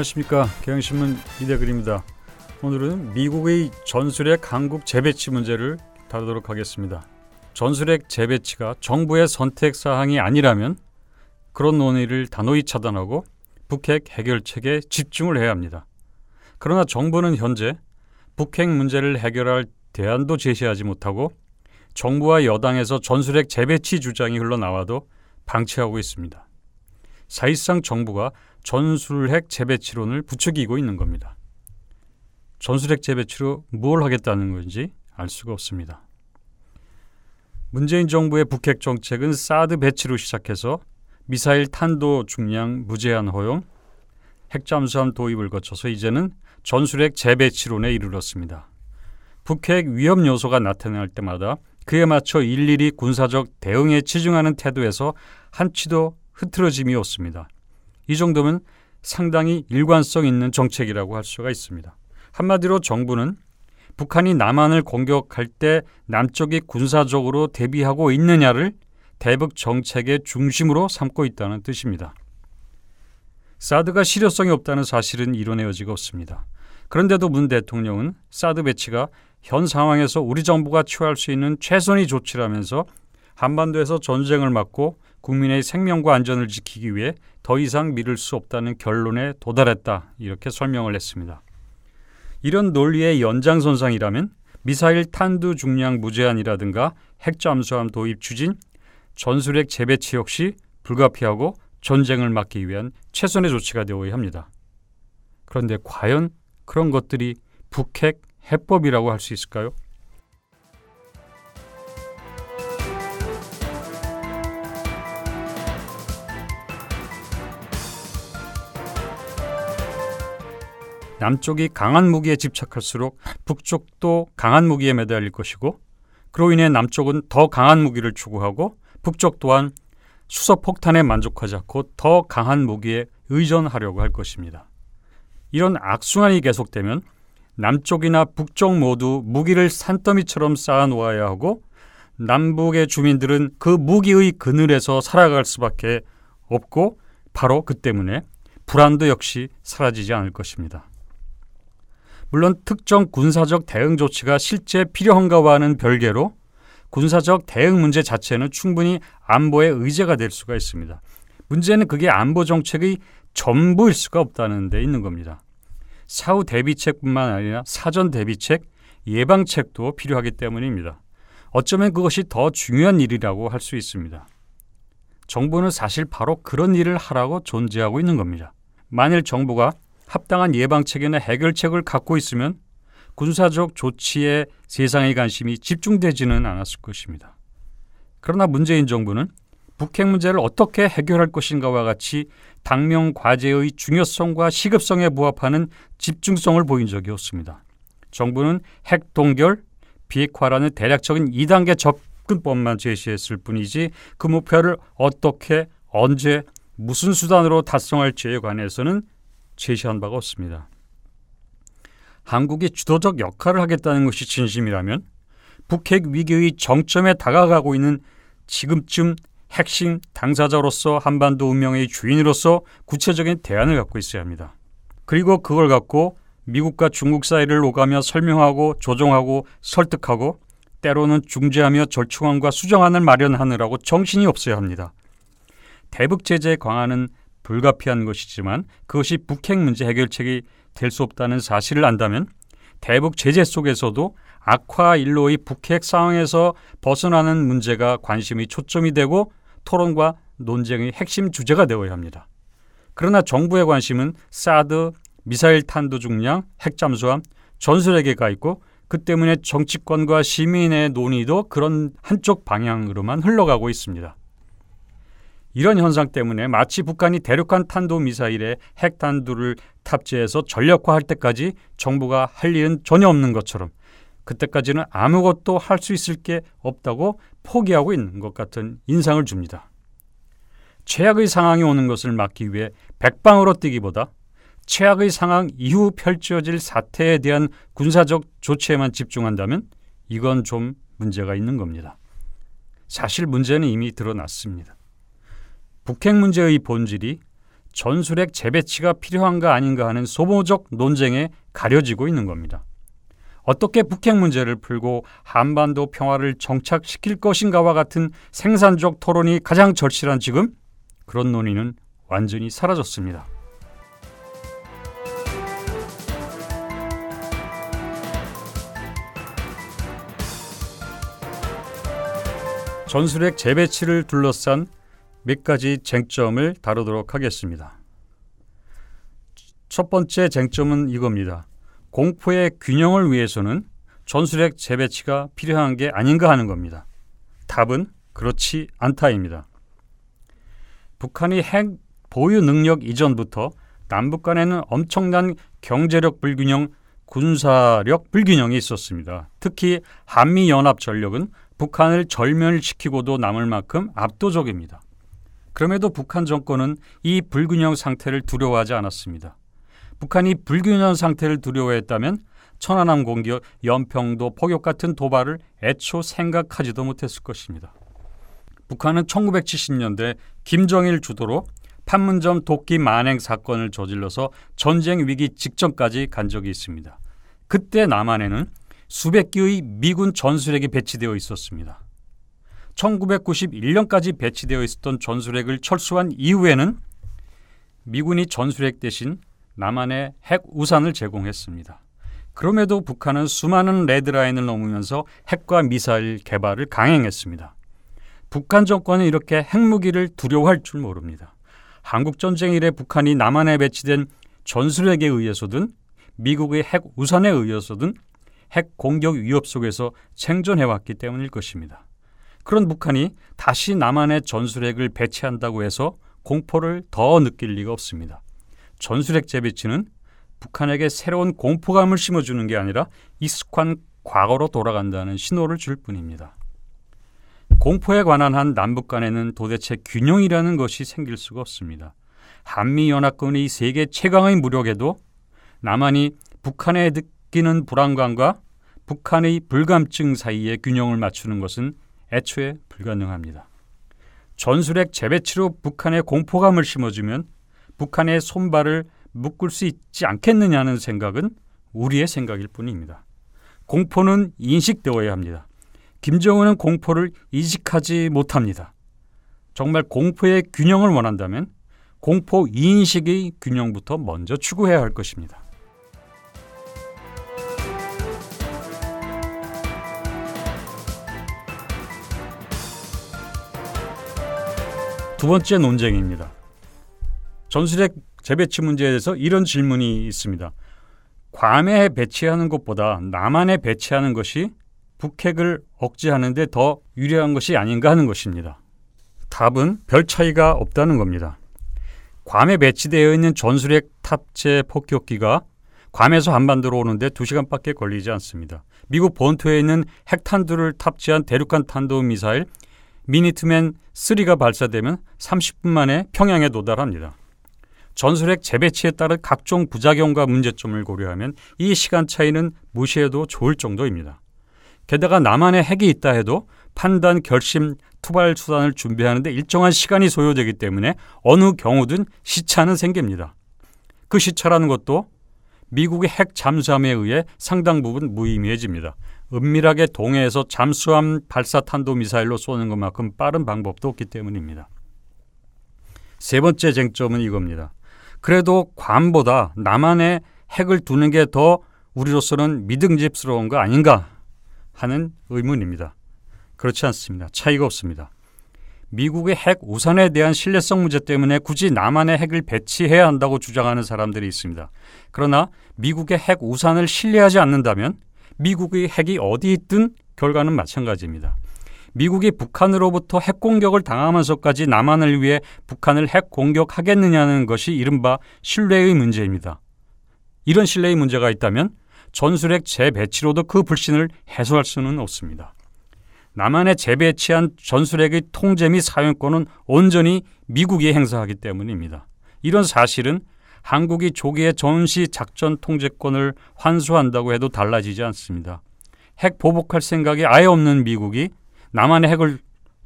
안녕하십니까 경향신문 이대글입니다. 오늘은 미국의 전술핵 강국 재배치 문제를 다루도록 하겠습니다. 전술핵 재배치가 정부의 선택 사항이 아니라면 그런 논의를 단호히 차단하고 북핵 해결책에 집중을 해야 합니다. 그러나 정부는 현재 북핵 문제를 해결할 대안도 제시하지 못하고 정부와 여당에서 전술핵 재배치 주장이 흘러나와도 방치하고 있습니다. 사실상 정부가 전술핵 재배치론을 부추기고 있는 겁니다. 전술핵 재배치로 무엇 하겠다는 건지 알 수가 없습니다. 문재인 정부의 북핵 정책은 사드 배치로 시작해서 미사일 탄도 중량 무제한 허용, 핵잠수함 도입을 거쳐서 이제는 전술핵 재배치론에 이르렀습니다. 북핵 위험 요소가 나타날 때마다 그에 맞춰 일일이 군사적 대응에 치중하는 태도에서 한치도 흐트러짐이 없습니다. 이 정도면 상당히 일관성 있는 정책이라고 할 수가 있습니다. 한마디로 정부는 북한이 남한을 공격할 때 남쪽이 군사적으로 대비하고 있느냐를 대북 정책의 중심으로 삼고 있다는 뜻입니다. 사드가 실효성이 없다는 사실은 이론의 여지가 없습니다. 그런데도 문 대통령은 사드 배치가 현 상황에서 우리 정부가 취할 수 있는 최선의 조치라면서 한반도에서 전쟁을 막고 국민의 생명과 안전을 지키기 위해 더 이상 미룰 수 없다는 결론에 도달했다. 이렇게 설명을 했습니다. 이런 논리의 연장선상이라면 미사일 탄두 중량 무제한이라든가 핵잠수함 도입 추진, 전술핵 재배치 역시 불가피하고 전쟁을 막기 위한 최선의 조치가 되어야 합니다. 그런데 과연 그런 것들이 북핵 해법이라고 할 수 있을까요? 남쪽이 강한 무기에 집착할수록 북쪽도 강한 무기에 매달릴 것이고 그로 인해 남쪽은 더 강한 무기를 추구하고 북쪽 또한 수소 폭탄에 만족하지 않고 더 강한 무기에 의존하려고 할 것입니다. 이런 악순환이 계속되면 남쪽이나 북쪽 모두 무기를 산더미처럼 쌓아 놓아야 하고 남북의 주민들은 그 무기의 그늘에서 살아갈 수밖에 없고 바로 그 때문에 불안도 역시 사라지지 않을 것입니다. 물론 특정 군사적 대응 조치가 실제 필요한가와는 별개로 군사적 대응 문제 자체는 충분히 안보에 의제가 될 수가 있습니다. 문제는 그게 안보 정책의 전부일 수가 없다는 데 있는 겁니다. 사후 대비책뿐만 아니라 사전 대비책, 예방책도 필요하기 때문입니다. 어쩌면 그것이 더 중요한 일이라고 할 수 있습니다. 정부는 사실 바로 그런 일을 하라고 존재하고 있는 겁니다. 만일 정부가 합당한 예방책이나 해결책을 갖고 있으면 군사적 조치에 세상의 관심이 집중되지는 않았을 것입니다. 그러나 문재인 정부는 북핵 문제를 어떻게 해결할 것인가와 같이 당명 과제의 중요성과 시급성에 부합하는 집중성을 보인 적이 없습니다. 정부는 핵 동결, 비핵화라는 대략적인 2단계 접근법만 제시했을 뿐이지 그 목표를 어떻게, 언제, 무슨 수단으로 달성할지에 관해서는 제시한 바가 없습니다. 한국이 주도적 역할을 하겠다는 것이 진심이라면 북핵 위기의 정점에 다가가고 있는 지금쯤 핵심 당사자로서 한반도 운명의 주인으로서 구체적인 대안을 갖고 있어야 합니다. 그리고 그걸 갖고 미국과 중국 사이를 오가며 설명하고 조정하고 설득하고 때로는 중재하며 절충안과 수정안을 마련하느라고 정신이 없어야 합니다. 대북 제재에 관는 불가피한 것이지만 그것이 북핵 문제 해결책이 될 수 없다는 사실을 안다면 대북 제재 속에서도 악화 일로의 북핵 상황에서 벗어나는 문제가 관심이 초점이 되고 토론과 논쟁의 핵심 주제가 되어야 합니다. 그러나 정부의 관심은 사드, 미사일 탄두 중량, 핵 잠수함, 전술핵에 가 있고 그 때문에 정치권과 시민의 논의도 그런 한쪽 방향으로만 흘러가고 있습니다. 이런 현상 때문에 마치 북한이 대륙간 탄도 미사일에 핵탄두를 탑재해서 전력화할 때까지 정부가 할 일은 전혀 없는 것처럼 그때까지는 아무것도 할 수 있을 게 없다고 포기하고 있는 것 같은 인상을 줍니다. 최악의 상황이 오는 것을 막기 위해 백방으로 뛰기보다 최악의 상황 이후 펼쳐질 사태에 대한 군사적 조치에만 집중한다면 이건 좀 문제가 있는 겁니다. 사실 문제는 이미 드러났습니다. 북핵 문제의 본질이 전술핵 재배치가 필요한가 아닌가 하는 소모적 논쟁에 가려지고 있는 겁니다. 어떻게 북핵 문제를 풀고 한반도 평화를 정착시킬 것인가와 같은 생산적 토론이 가장 절실한 지금 그런 논의는 완전히 사라졌습니다. 전술핵 재배치를 둘러싼 몇 가지 쟁점을 다루도록 하겠습니다. 첫 번째 쟁점은 이겁니다. 공포의 균형을 위해서는 전술핵 재배치가 필요한 게 아닌가 하는 겁니다. 답은 그렇지 않다입니다. 북한이 핵 보유 능력 이전부터 남북 간에는 엄청난 경제력 불균형, 군사력 불균형이 있었습니다. 특히 한미 연합 전력은 북한을 절멸시키고도 남을 만큼 압도적입니다. 그럼에도 북한 정권은 이 불균형 상태를 두려워하지 않았습니다. 북한이 불균형 상태를 두려워했다면 천안함 공격, 연평도 포격 같은 도발을 애초 생각하지도 못했을 것입니다. 북한은 1970년대 김정일 주도로 판문점 도끼 만행 사건을 저질러서 전쟁 위기 직전까지 간 적이 있습니다. 그때 남한에는 수백 개의 미군 전술핵이 배치되어 있었습니다. 1991년까지 배치되어 있었던 전술핵을 철수한 이후에는 미군이 전술핵 대신 남한에 핵 우산을 제공했습니다. 그럼에도 북한은 수많은 레드라인을 넘으면서 핵과 미사일 개발을 강행했습니다. 북한 정권은 이렇게 핵무기를 두려워할 줄 모릅니다. 한국전쟁 이래 북한이 남한에 배치된 전술핵에 의해서든 미국의 핵 우산에 의해서든 핵 공격 위협 속에서 생존해왔기 때문일 것입니다. 그런 북한이 다시 남한의 전술핵을 배치한다고 해서 공포를 더 느낄 리가 없습니다. 전술핵 재배치는 북한에게 새로운 공포감을 심어주는 게 아니라 익숙한 과거로 돌아간다는 신호를 줄 뿐입니다. 공포에 관한 한 남북 간에는 도대체 균형이라는 것이 생길 수가 없습니다. 한미연합군의 세계 최강의 무력에도 남한이 북한에 느끼는 불안감과 북한의 불감증 사이에 균형을 맞추는 것은 애초에 불가능합니다. 전술핵 재배치로 북한의 공포감을 심어주면 북한의 손발을 묶을 수 있지 않겠느냐는 생각은 우리의 생각일 뿐입니다. 공포는 인식되어야 합니다. 김정은은 공포를 인식하지 못합니다. 정말 공포의 균형을 원한다면 공포 인식의 균형부터 먼저 추구해야 할 것입니다. 두 번째 논쟁입니다. 전술핵 재배치 문제에 대해서 이런 질문이 있습니다. 괌에 배치하는 것보다 남한에 배치하는 것이 북핵을 억제하는데 더 유리한 것이 아닌가 하는 것입니다. 답은 별 차이가 없다는 겁니다. 괌에 배치되어 있는 전술핵 탑재 폭격기가 괌에서 한반도로 오는데 2시간밖에 걸리지 않습니다. 미국 본토에 있는 핵탄두를 탑재한 대륙간 탄도미사일 미니트맨 3가 발사되면 30분 만에 평양에 도달합니다. 전술핵 재배치에 따른 각종 부작용과 문제점을 고려하면 이 시간 차이는 무시해도 좋을 정도입니다. 게다가 남한에 핵이 있다 해도 판단, 결심, 투발 수단을 준비하는데 일정한 시간이 소요되기 때문에 어느 경우든 시차는 생깁니다. 그 시차라는 것도 미국의 핵 잠수함에 의해 상당 부분 무의미해집니다. 은밀하게 동해에서 잠수함 발사탄도 미사일로 쏘는 것만큼 빠른 방법도 없기 때문입니다. 세 번째 쟁점은 이겁니다. 그래도 괌보다 남한에 핵을 두는 게 더 우리로서는 믿음직스러운 거 아닌가 하는 의문입니다. 그렇지 않습니다. 차이가 없습니다. 미국의 핵 우산에 대한 신뢰성 문제 때문에 굳이 남한에 핵을 배치해야 한다고 주장하는 사람들이 있습니다. 그러나 미국의 핵 우산을 신뢰하지 않는다면 미국의 핵이 어디 있든 결과는 마찬가지입니다. 미국이 북한으로부터 핵 공격을 당하면서까지 남한을 위해 북한을 핵 공격하겠느냐는 것이 이른바 신뢰의 문제입니다. 이런 신뢰의 문제가 있다면 전술핵 재배치로도 그 불신을 해소할 수는 없습니다. 남한에 재배치한 전술핵의 통제 및 사용권은 온전히 미국이 행사하기 때문입니다. 이런 사실은 한국이 조기에 전시 작전 통제권을 환수한다고 해도 달라지지 않습니다. 핵 보복할 생각이 아예 없는 미국이 남한에 핵을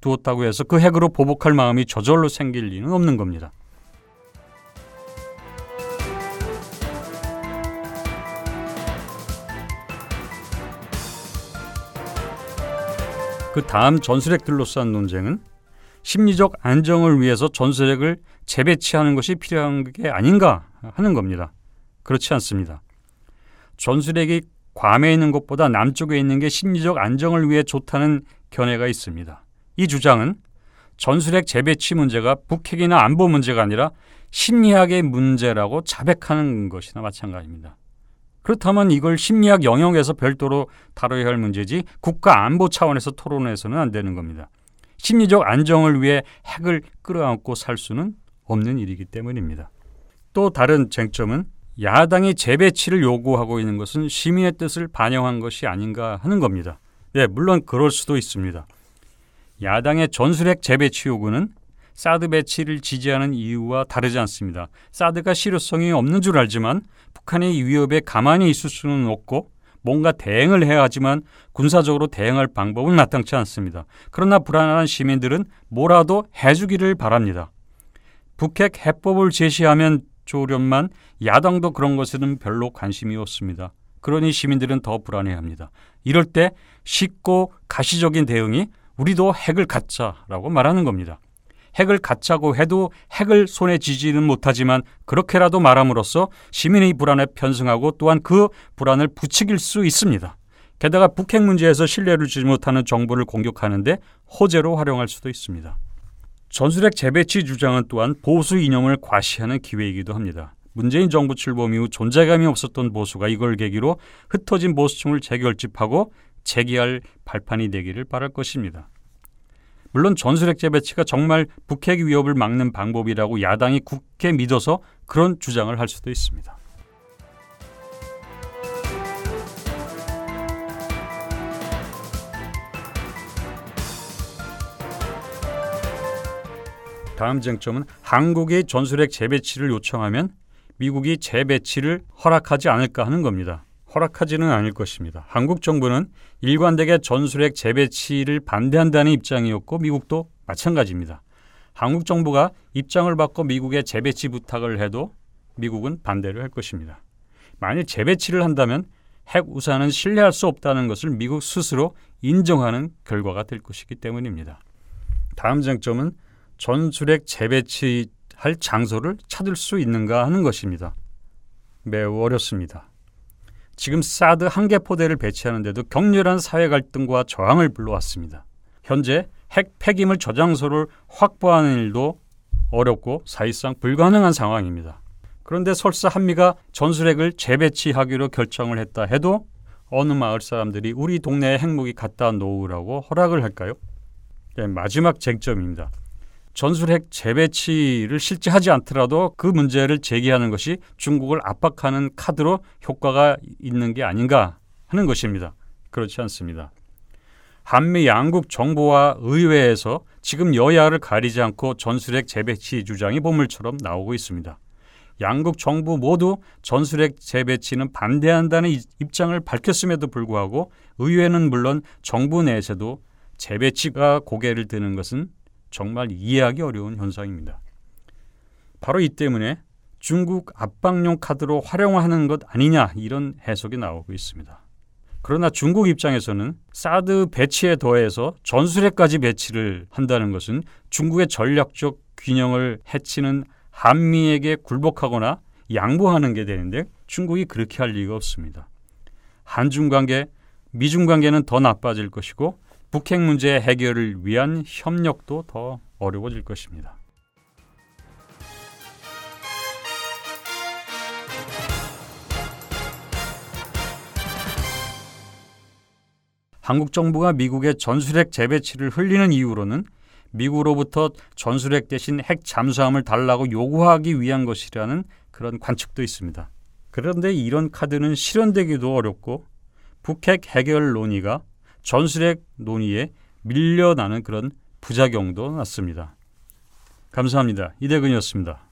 두었다고 해서 그 핵으로 보복할 마음이 저절로 생길 리는 없는 겁니다. 그 다음 전술핵들로 쌓 논쟁은 심리적 안정을 위해서 전술핵을 재배치하는 것이 필요한 게 아닌가 하는 겁니다. 그렇지 않습니다. 전술핵이 괌에 있는 것보다 남쪽에 있는 게 심리적 안정을 위해 좋다는 견해가 있습니다. 이 주장은 전술핵 재배치 문제가 북핵이나 안보 문제가 아니라 심리학의 문제라고 자백하는 것이나 마찬가지입니다. 그렇다면 이걸 심리학 영역에서 별도로 다뤄야 할 문제지 국가 안보 차원에서 토론해서는 안 되는 겁니다. 심리적 안정을 위해 핵을 끌어안고 살 수는 없는 일이기 때문입니다. 또 다른 쟁점은 야당이 재배치를 요구하고 있는 것은 시민의 뜻을 반영한 것이 아닌가 하는 겁니다. 네, 물론 그럴 수도 있습니다. 야당의 전술핵 재배치 요구는 사드 배치를 지지하는 이유와 다르지 않습니다. 사드가 실효성이 없는 줄 알지만 북한의 위협에 가만히 있을 수는 없고 뭔가 대응을 해야 하지만 군사적으로 대응할 방법은 마땅치 않습니다. 그러나 불안한 시민들은 뭐라도 해주기를 바랍니다. 북핵 해법을 제시하면 좋으련만 야당도 그런 것에는 별로 관심이 없습니다. 그러니 시민들은 더 불안해합니다. 이럴 때 쉽고 가시적인 대응이 우리도 핵을 갖자라고 말하는 겁니다. 핵을 갖자고 해도 핵을 손에 쥐지는 못하지만 그렇게라도 말함으로써 시민의 불안에 편승하고 또한 그 불안을 부추길 수 있습니다. 게다가 북핵 문제에서 신뢰를 주지 못하는 정부를 공격하는데 호재로 활용할 수도 있습니다. 전술핵 재배치 주장은 또한 보수 이념을 과시하는 기회이기도 합니다. 문재인 정부 출범 이후 존재감이 없었던 보수가 이걸 계기로 흩어진 보수층을 재결집하고 재기할 발판이 되기를 바랄 것입니다. 물론 전술핵 재배치가 정말 북핵 위협을 막는 방법이라고 야당이 굳게 믿어서 그런 주장을 할 수도 있습니다. 다음 쟁점은 한국이 전술핵 재배치를 요청하면 미국이 재배치를 허락하지 않을까 하는 겁니다. 허락하지는 않을 것입니다. 한국 정부는 일관되게 전술핵 재배치를 반대한다는 입장이었고 미국도 마찬가지입니다. 한국 정부가 입장을 바꿔 미국의 재배치 부탁을 해도 미국은 반대를 할 것입니다. 만일 재배치를 한다면 핵 우산은 신뢰할 수 없다는 것을 미국 스스로 인정하는 결과가 될 것이기 때문입니다. 다음 쟁점은 전술핵 재배치할 장소를 찾을 수 있는가 하는 것입니다. 매우 어렵습니다. 지금 사드 한 개 포대를 배치하는데도 격렬한 사회 갈등과 저항을 불러왔습니다. 현재 핵 폐기물 저장소를 확보하는 일도 어렵고 사실상 불가능한 상황입니다. 그런데 설사 한미가 전술핵을 재배치하기로 결정을 했다 해도 어느 마을 사람들이 우리 동네에 핵무기 갖다 놓으라고 허락을 할까요? 네, 마지막 쟁점입니다. 전술핵 재배치를 실제 하지 않더라도 그 문제를 제기하는 것이 중국을 압박하는 카드로 효과가 있는 게 아닌가 하는 것입니다. 그렇지 않습니다. 한미 양국 정부와 의회에서 지금 여야를 가리지 않고 전술핵 재배치 주장이 보물처럼 나오고 있습니다. 양국 정부 모두 전술핵 재배치는 반대한다는 입장을 밝혔음에도 불구하고 의회는 물론 정부 내에서도 재배치가 고개를 드는 것은 정말 이해하기 어려운 현상입니다. 바로 이 때문에 중국 압박용 카드로 활용하는 것 아니냐 이런 해석이 나오고 있습니다. 그러나 중국 입장에서는 사드 배치에 더해서 전술핵까지 배치를 한다는 것은 중국의 전략적 균형을 해치는 한미에게 굴복하거나 양보하는 게 되는데 중국이 그렇게 할 리가 없습니다. 한중 관계, 미중 관계는 더 나빠질 것이고 북핵 문제 해결을 위한 협력도 더 어려워질 것입니다. 한국 정부가 미국의 전술핵 재배치를 흘리는 이유로는 미국으로부터 전술핵 대신 핵 잠수함을 달라고 요구하기 위한 것이라는 그런 관측도 있습니다. 그런데 이런 카드는 실현되기도 어렵고 북핵 해결 논의가 전술핵 논의에 밀려나는 그런 부작용도 났습니다. 감사합니다. 이대근이었습니다.